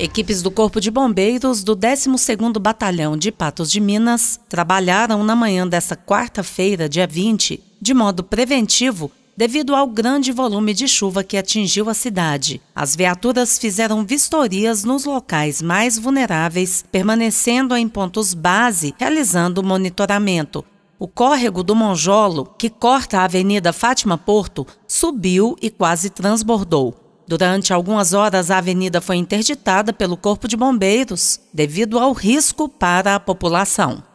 Equipes do Corpo de Bombeiros do 12º Batalhão de Patos de Minas trabalharam na manhã desta quarta-feira, dia 20, de modo preventivo devido ao grande volume de chuva que atingiu a cidade. As viaturas fizeram vistorias nos locais mais vulneráveis, permanecendo em pontos base, realizando monitoramento. O córrego do Monjolo, que corta a Avenida Fátima Porto, subiu e quase transbordou. Durante algumas horas, a avenida foi interditada pelo Corpo de Bombeiros devido ao risco para a população.